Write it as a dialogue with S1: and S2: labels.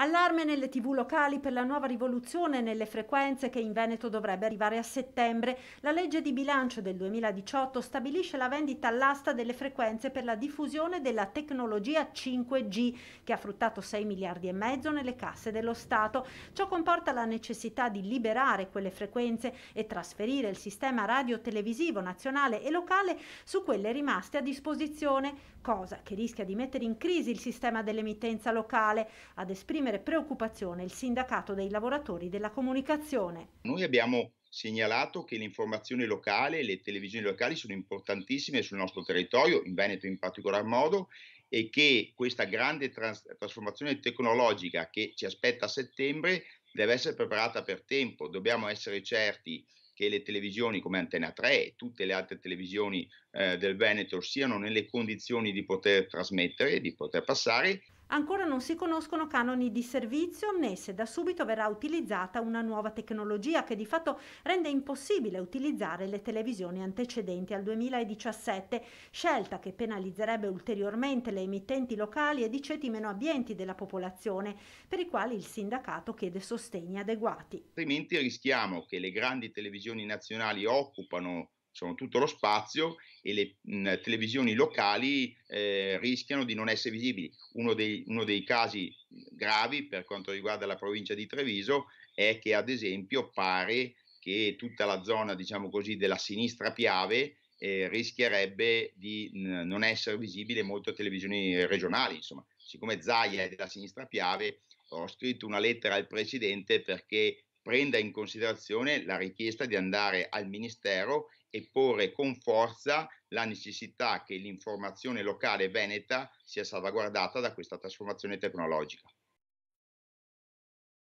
S1: Allarme nelle tv locali per la nuova rivoluzione nelle frequenze che in Veneto dovrebbe arrivare a settembre. La legge di bilancio del 2018 stabilisce la vendita all'asta delle frequenze per la diffusione della tecnologia 5G che ha fruttato 6 miliardi e mezzo nelle casse dello Stato. Ciò comporta la necessità di liberare quelle frequenze e trasferire il sistema radio-televisivo nazionale e locale su quelle rimaste a disposizione, cosa che rischia di mettere in crisi il sistema dell'emittenza locale. Ad esprimere esprimere preoccupazione il sindacato dei lavoratori della comunicazione. Noi
S2: abbiamo segnalato che l'informazione locale, le televisioni locali sono importantissime sul nostro territorio, in Veneto in particolar modo, e che questa grande trans- trasformazione tecnologica che ci aspetta a settembre deve essere preparata per tempo. Dobbiamo essere certi che le televisioni come Antena 3 e tutte le altre televisioni eh, del Veneto siano nelle condizioni di poter trasmettere, e di poter passare.
S1: Ancora non si conoscono canoni di servizio né se da subito verrà utilizzata una nuova tecnologia che di fatto rende impossibile utilizzare le televisioni antecedenti al 2017, scelta che penalizzerebbe ulteriormente le emittenti locali e i ceti meno abbienti della popolazione, per i quali il sindacato chiede sostegni adeguati.
S2: Altrimenti rischiamo che le grandi televisioni nazionali occupano sono tutto lo spazio e le mh, mhmm, televisioni locali eh, rischiano di non essere visibili. Uno dei, uno dei, casi mhmm, gravi per quanto riguarda la provincia di Treviso è che ad esempio pare che tutta la zona diciamo così, della sinistra piave eh, rischierebbe di mh, non essere visibile molto a televisioni regionali. Insomma, siccome Zaia è della sinistra piave, ho scritto una lettera al presidente perché prenda in considerazione la richiesta di andare al Ministero e porre con forza la necessità che l'informazione locale veneta sia salvaguardata da questa trasformazione tecnologica.